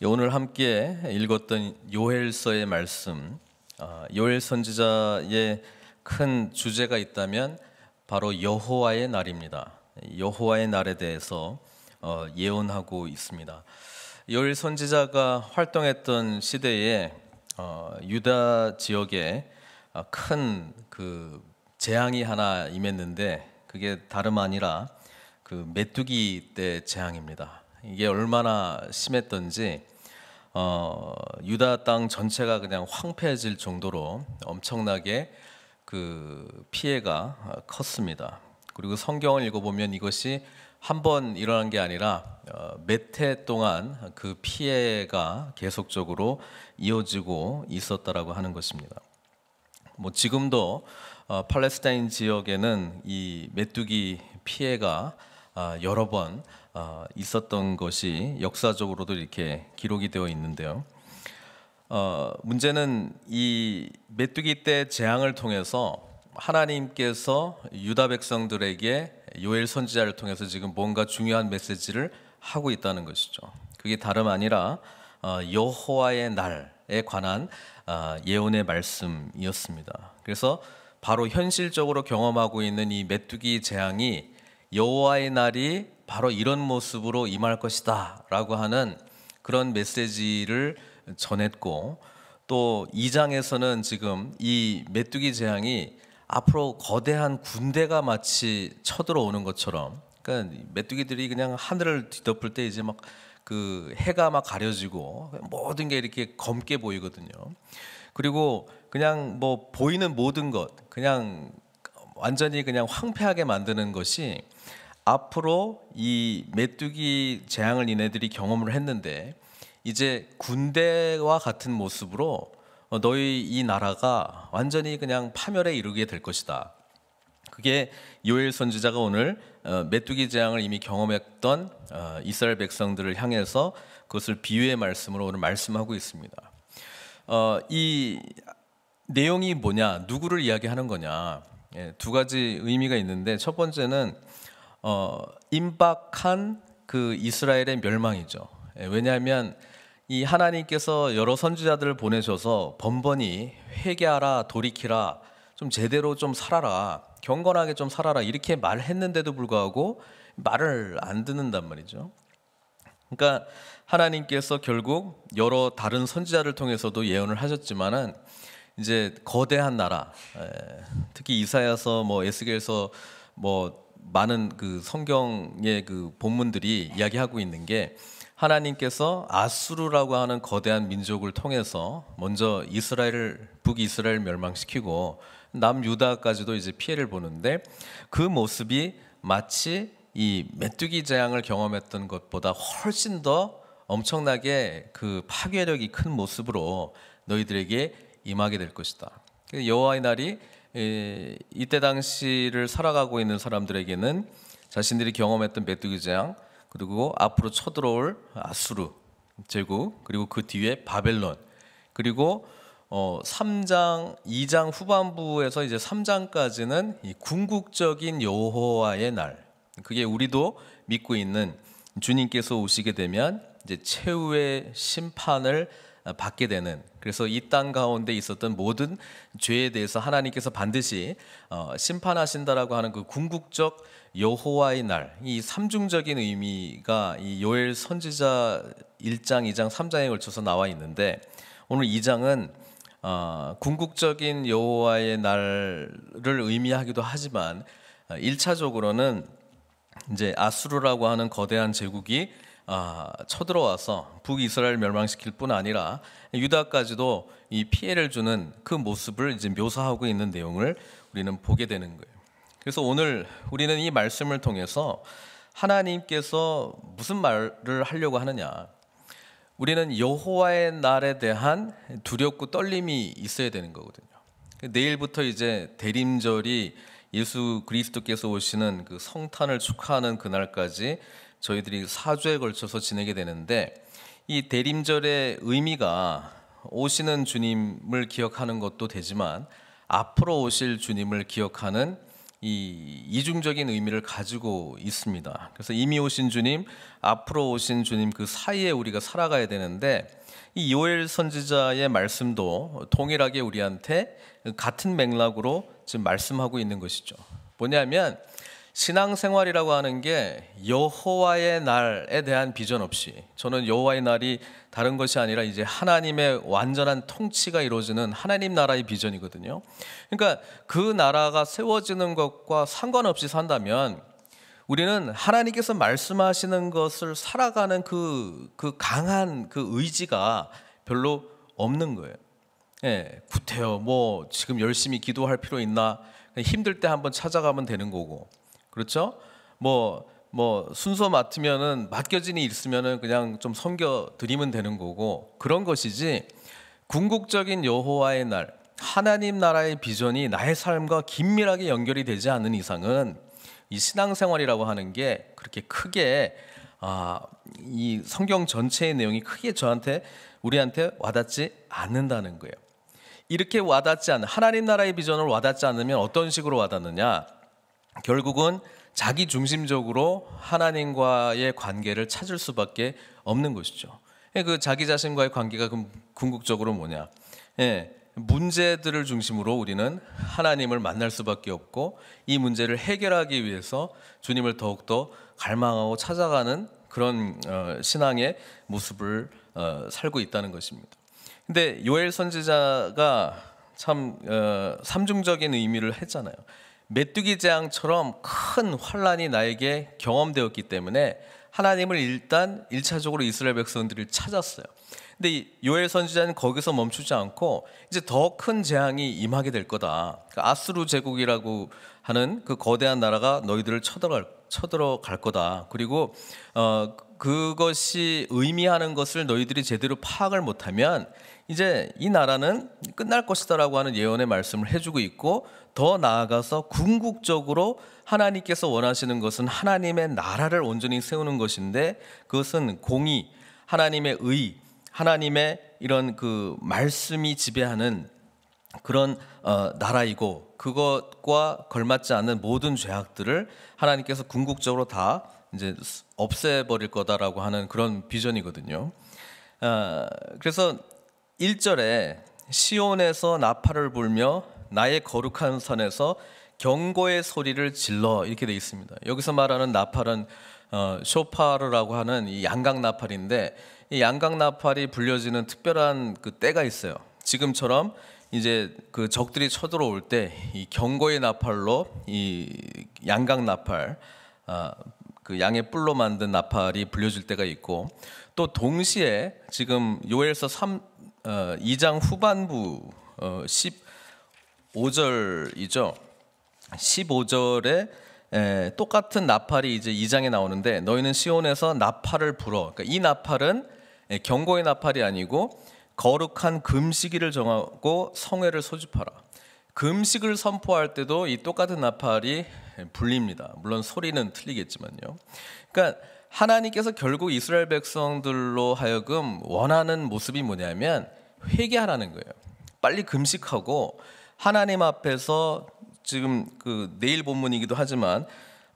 예, 오늘 함께 읽었던 요엘서의 말씀, 아, 요엘 선지자의 큰 주제가 있다면 바로 여호와의 날입니다. 여호와의 날에 대해서 어, 예언하고 있습니다. 요엘 선지자가 활동했던 시대에 어, 유다 지역에 아, 큰그 재앙이 하나 임했는데 그게 다름 아니라 그 메뚜기 때 재앙입니다. 이게 얼마나 심했던지 어, 유다 땅 전체가 그냥 황폐해질 정도로 엄청나게 그 피해가 컸습니다. 그리고 성경을 읽어보면 이것이 한 번 일어난 게 아니라 어, 몇해 동안 그 피해가 계속적으로 이어지고 있었다라고 하는 것입니다. 뭐 지금도 어, 팔레스타인 지역에는 이 메뚜기 피해가 아, 여러 번 아, 있었던 것이 역사적으로도 이렇게 기록이 되어 있는데요. 어, 문제는 이 메뚜기 때 재앙을 통해서 하나님께서 유다 백성들에게 요엘 선지자를 통해서 지금 뭔가 중요한 메시지를 하고 있다는 것이죠. 그게 다름 아니라 어, 여호와의 날에 관한 아, 예언의 말씀이었습니다. 그래서 바로 현실적으로 경험하고 있는 이 메뚜기 재앙이 여호와의 날이 바로 이런 모습으로 임할 것이다라고 하는 그런 메시지를 전했고 또 2장에서는 지금 이 메뚜기 재앙이 앞으로 거대한 군대가 마치 쳐들어오는 것처럼 그러니까 메뚜기들이 그냥 하늘을 뒤덮을 때 이제 막 그 해가 막 가려지고 모든 게 이렇게 검게 보이거든요. 그리고 그냥 뭐 보이는 모든 것 그냥 완전히 그냥 황폐하게 만드는 것이 앞으로 이 메뚜기 재앙을 이네들이 경험을 했는데 이제 군대와 같은 모습으로 어, 너희 이 나라가 완전히 그냥 파멸에 이르게 될 것이다. 그게 요엘 선지자가 오늘 어, 메뚜기 재앙을 이미 경험했던 어, 이스라엘 백성들을 향해서 그것을 비유의 말씀으로 오늘 말씀하고 있습니다. 이 내용이 뭐냐, 누구를 이야기하는 거냐. 예, 두 가지 의미가 있는데 첫 번째는 어, 임박한 그 이스라엘의 멸망이죠. 예, 왜냐하면 이 하나님께서 여러 선지자들을 보내셔서 번번이 회개하라, 돌이키라, 좀 제대로 좀 살아라, 경건하게 좀 살아라 이렇게 말했는데도 불구하고 말을 안 듣는단 말이죠. 그러니까 하나님께서 결국 여러 다른 선지자를 통해서도 예언을 하셨지만은 이제 거대한 나라, 예. 특히 이사야서, 뭐 에스겔서, 뭐 많은 그 성경의 그 본문들이 이야기하고 있는 게 하나님께서 아수르라고 하는 거대한 민족을 통해서 먼저 이스라엘을 북이스라엘 멸망시키고 남유다까지도 이제 피해를 보는데 그 모습이 마치 이 메뚜기 재앙을 경험했던 것보다 훨씬 더 엄청나게 그 파괴력이 큰 모습으로 너희들에게 임하게 될 것이다. 여호와의 날이 이때 당시를 살아가고 있는 사람들에게는 자신들이 경험했던 메뚜기 재앙 그리고 앞으로 쳐들어올 아수르 제국 그리고 그 뒤에 바벨론 그리고 어 3장 2장 후반부에서 이제 3장까지는 이 궁극적인 여호와의 날 그게 우리도 믿고 있는 주님께서 오시게 되면 이제 최후의 심판을 어, 받게 되는 그래서 이 땅 가운데 있었던 모든 죄에 대해서 하나님께서 반드시 어, 심판하신다라고 하는 그 궁극적 여호와의 날 이 삼중적인 의미가 이 요엘 선지자 1장, 2장, 3장에 걸쳐서 나와 있는데 오늘 2장은 어, 궁극적인 여호와의 날을 의미하기도 하지만 1차적으로는 어, 이제 아수르라고 하는 거대한 제국이 아, 쳐들어와서 북이스라엘 멸망시킬 뿐 아니라 유다까지도 이 피해를 주는 그 모습을 이제 묘사하고 있는 내용을 우리는 보게 되는 거예요. 그래서 오늘 우리는 이 말씀을 통해서 하나님께서 무슨 말을 하려고 하느냐. 우리는 여호와의 날에 대한 두렵고 떨림이 있어야 되는 거거든요. 그 내일부터 이제 대림절이 예수 그리스도께서 오시는 그 성탄을 축하하는 그날까지 저희들이 사주에 걸쳐서 지내게 되는데 이 대림절의 의미가 오시는 주님을 기억하는 것도 되지만 앞으로 오실 주님을 기억하는 이 이중적인 의미를 가지고 있습니다. 그래서 이미 오신 주님, 앞으로 오신 주님 그 사이에 우리가 살아가야 되는데 이 요엘 선지자의 말씀도 동일하게 우리한테 같은 맥락으로 지금 말씀하고 있는 것이죠. 뭐냐면 신앙생활이라고 하는 게 여호와의 날에 대한 비전 없이 저는 여호와의 날이 다른 것이 아니라 이제 하나님의 완전한 통치가 이루어지는 하나님 나라의 비전이거든요. 그러니까 그 나라가 세워지는 것과 상관없이 산다면 우리는 하나님께서 말씀하시는 것을 살아가는 그, 그 강한 그 의지가 별로 없는 거예요. 예, 구태여, 뭐, 지금 열심히 기도할 필요 있나? 힘들 때 한번 찾아가면 되는 거고, 그렇죠? 뭐뭐 뭐 순서 맡으면은 맡겨진이 있으면은 그냥 좀 섬겨 드리면 되는 거고 그런 것이지 궁극적인 여호와의 날 하나님 나라의 비전이 나의 삶과 긴밀하게 연결이 되지 않는 이상은 이 신앙생활이라고 하는 게 그렇게 크게 아, 이 성경 전체의 내용이 크게 저한테 우리한테 와닿지 않는다는 거예요. 이렇게 와닿지 않는 하나님 나라의 비전을 와닿지 않으면 어떤 식으로 와닿느냐? 결국은 자기 중심적으로 하나님과의 관계를 찾을 수밖에 없는 것이죠. 예, 그 자기 자신과의 관계가 궁극적으로 뭐냐? 예, 문제들을 중심으로 우리는 하나님을 만날 수밖에 없고 이 문제를 해결하기 위해서 주님을 더욱더 갈망하고 찾아가는 그런 어, 신앙의 모습을 어, 살고 있다는 것입니다. 근데 요엘 선지자가 참 어, 삼중적인 의미를 했잖아요. 메뚜기장처럼 큰 환란이 나에게 경험되었기 때문에 하나님을 일단 일차적으로 이스라엘 백성들을 찾았어요. 근데 요엘 선지자는 거기서 멈추지 않고 이제 더 큰 재앙이 임하게 될 거다. 그 아수르 제국이라고 하는 그 거대한 나라가 너희들을 쳐들어갈, 쳐들어갈 거다. 그리고 어, 그것이 의미하는 것을 너희들이 제대로 파악을 못하면 이제 이 나라는 끝날 것이다라고 하는 예언의 말씀을 해주고 있고 더 나아가서 궁극적으로 하나님께서 원하시는 것은 하나님의 나라를 온전히 세우는 것인데 그것은 공의, 하나님의 의, 하나님의 이런 그 말씀이 지배하는 그런 어, 나라이고 그것과 걸맞지 않는 모든 죄악들을 하나님께서 궁극적으로 다 이제 없애버릴 거다라고 하는 그런 비전이거든요. 어, 그래서 1절에 시온에서 나팔을 불며 나의 거룩한 산에서 경고의 소리를 질러 이렇게 되어 있습니다. 여기서 말하는 나팔은 어, 쇼파르라고 하는 이 양각 나팔인데 이 양각 나팔이 불려지는 특별한 그 때가 있어요. 지금처럼 이제 그 적들이 쳐들어올 때 이 경고의 나팔로 이 양각 나팔 아, 그 양의 뿔로 만든 나팔이 불려질 때가 있고 또 동시에 지금 요엘서 2장 어, 후반부 15절이죠. 어, 15절에 에, 똑같은 나팔이 이제 2장에 나오는데 너희는 시온에서 나팔을 불어. 그러니까 이 나팔은 경고의 나팔이 아니고 거룩한 금식일을 정하고 성회를 소집하라. 금식을 선포할 때도 이 똑같은 나팔이 불립니다. 물론 소리는 틀리겠지만요. 그러니까 하나님께서 결국 이스라엘 백성들로 하여금 원하는 모습이 뭐냐면 회개하라는 거예요. 빨리 금식하고 하나님 앞에서 지금 그 내일 본문이기도 하지만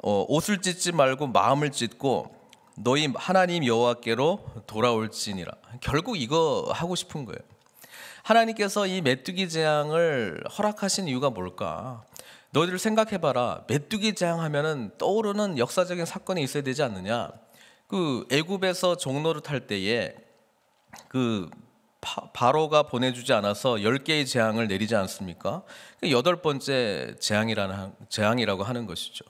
어, 옷을 찢지 말고 마음을 찢고 너희 하나님 여호와께로 돌아올지니라. 결국 이거 하고 싶은 거예요. 하나님께서 이 메뚜기 재앙을 허락하신 이유가 뭘까? 너희들 생각해봐라. 메뚜기 재앙하면은 떠오르는 역사적인 사건이 있어야 되지 않느냐? 그 애굽에서 종로를 탈 때에 그 바로가 보내주지 않아서 열개의 재앙을 내리지 않습니까? 여덟 번째 재앙이라는, 재앙이라고 하는 것이죠.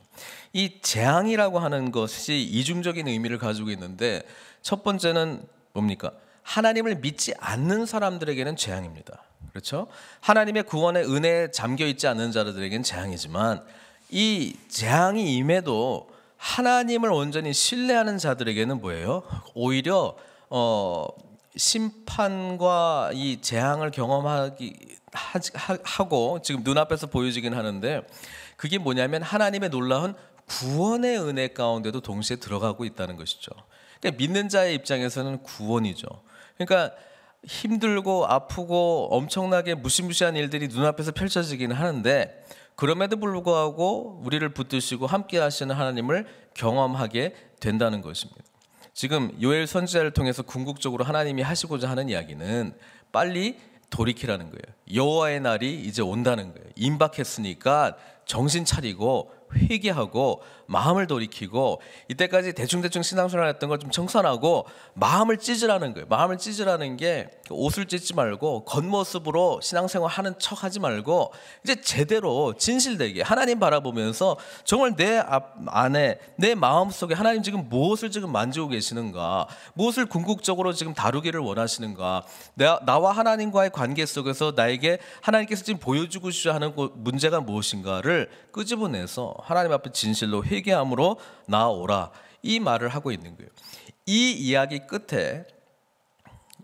이 재앙이라고 하는 것이 이중적인 의미를 가지고 있는데 첫 번째는 뭡니까? 하나님을 믿지 않는 사람들에게는 재앙입니다. 그렇죠? 하나님의 구원의 은혜에 잠겨 있지 않는 자들에게는 재앙이지만 이 재앙이 임해도 하나님을 온전히 신뢰하는 자들에게는 뭐예요? 오히려 어 심판과 이 재앙을 경험하기 하, 하고 지금 눈앞에서 보여지긴 하는데 그게 뭐냐면 하나님의 놀라운 구원의 은혜 가운데도 동시에 들어가고 있다는 것이죠. 그러니까 믿는 자의 입장에서는 구원이죠. 그러니까 힘들고 아프고 엄청나게 무시무시한 일들이 눈앞에서 펼쳐지기 하는데 그럼에도 불구하고 우리를 붙드시고 함께 하시는 하나님을 경험하게 된다는 것입니다. 지금 요엘 선지자를 통해서 궁극적으로 하나님이 하시고자 하는 이야기는 빨리 돌이키라는 거예요. 여호와의 날이 이제 온다는 거예요. 임박했으니까 정신 차리고 회개하고 마음을 돌이키고 이때까지 대충대충 신앙생활했던 걸좀 청산하고 마음을 찢으라는 거예요. 마음을 찢으라는 게 그 옷을 찢지 말고 겉모습으로 신앙생활 하는 척 하지 말고 이제 제대로 진실되게 하나님 바라보면서 정말 내앞 안에 내 마음속에 하나님 지금 무엇을 지금 만지고 계시는가 무엇을 궁극적으로 지금 다루기를 원하시는가 나, 나와 하나님과의 관계 속에서 나에게 하나님께서 지금 보여주고 싶어 하는 문제가 무엇인가를 끄집어내서 하나님 앞에 진실로 회개함으로 나아오라 이 말을 하고 있는 거예요. 이 이야기 끝에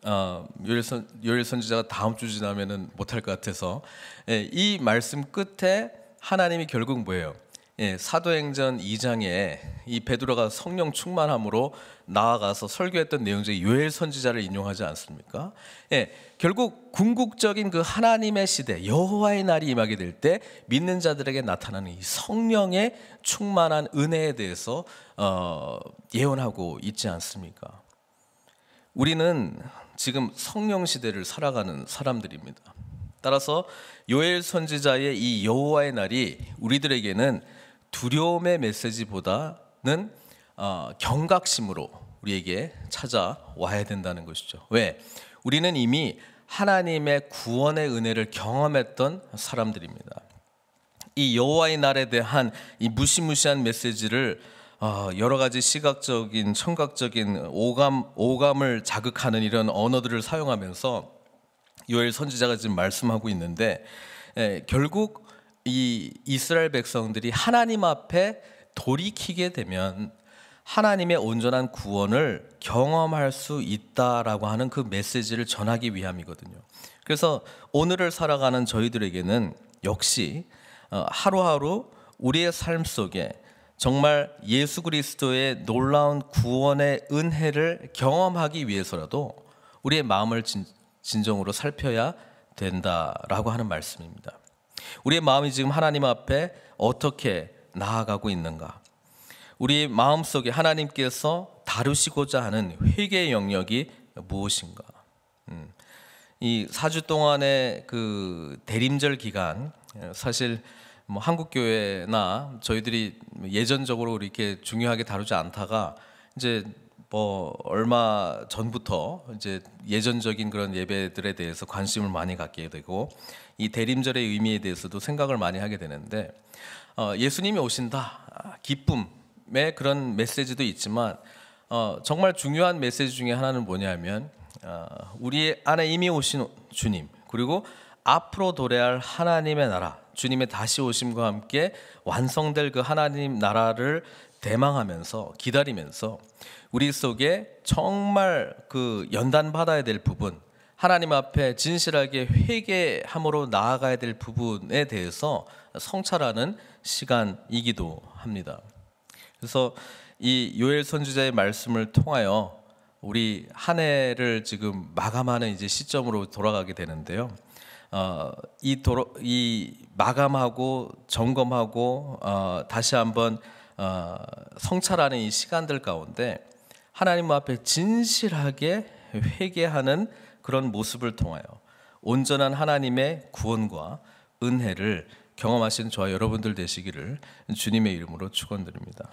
어, 요엘, 선지자가 다음 주 지나면은 못 할 것 같아서 예, 이 말씀 끝에 하나님이 결국 뭐예요? 예, 사도행전 2장에 이 베드로가 성령 충만함으로 나아가서 설교했던 내용 중에 요엘 선지자를 인용하지 않습니까? 예, 결국 궁극적인 그 하나님의 시대 여호와의 날이 임하게 될 때 믿는 자들에게 나타나는 이 성령의 충만한 은혜에 대해서 어, 예언하고 있지 않습니까? 우리는 지금 성령 시대를 살아가는 사람들입니다. 따라서 요엘 선지자의 이 여호와의 날이 우리들에게는 두려움의 메시지보다는 어, 경각심으로 우리에게 찾아와야 된다는 것이죠. 왜? 우리는 이미 하나님의 구원의 은혜를 경험했던 사람들입니다. 이 여호와의 날에 대한 이 무시무시한 메시지를 어, 여러 가지 시각적인 청각적인 오감 오감을 자극하는 이런 언어들을 사용하면서 요엘 선지자가 지금 말씀하고 있는데 에, 예, 결국 이 이스라엘 백성들이 하나님 앞에 돌이키게 되면 하나님의 온전한 구원을 경험할 수 있다라고 하는 그 메시지를 전하기 위함이거든요. 그래서 오늘을 살아가는 저희들에게는 역시 어, 하루하루 우리의 삶 속에 정말 예수 그리스도의 놀라운 구원의 은혜를 경험하기 위해서라도 우리의 마음을 진, 정으로 살펴야 된다라고 하는 말씀입니다. 우리의 마음이 지금 하나님 앞에 어떻게 나아가고 있는가? 우리 마음 속에 하나님께서 다루시고자 하는 회개 영역이 무엇인가? 음, 이 4주 동안의 그 대림절 기간, 사실 뭐 한국교회나 저희들이 예전적으로 이렇게 중요하게 다루지 않다가 이제 뭐 얼마 전부터 이제 예전적인 그런 예배들에 대해서 관심을 많이 갖게 되고 이 대림절의 의미에 대해서도 생각을 많이 하게 되는데 어, 예수님이 오신다 아, 기쁨의 그런 메시지도 있지만 어, 정말 중요한 메시지 중에 하나는 뭐냐면 어, 우리 안에 이미 오신 주님 그리고 앞으로 도래할 하나님의 나라 주님의 다시 오심과 함께 완성될 그 하나님 나라를 대망하면서 기다리면서 우리 속에 정말 그 연단 받아야 될 부분 하나님 앞에 진실하게 회개함으로 나아가야 될 부분에 대해서 성찰하는 시간이기도 합니다. 그래서 이 요엘 선지자의 말씀을 통하여 우리 한 해를 지금 마감하는 이제 시점으로 돌아가게 되는데요. 어, 이, 도로, 이 마감하고 점검하고 어, 다시 한번 어, 성찰하는 이 시간들 가운데 하나님 앞에 진실하게 회개하는 그런 모습을 통하여 온전한 하나님의 구원과 은혜를 경험하신 저와 여러분들 되시기를 주님의 이름으로 축원드립니다.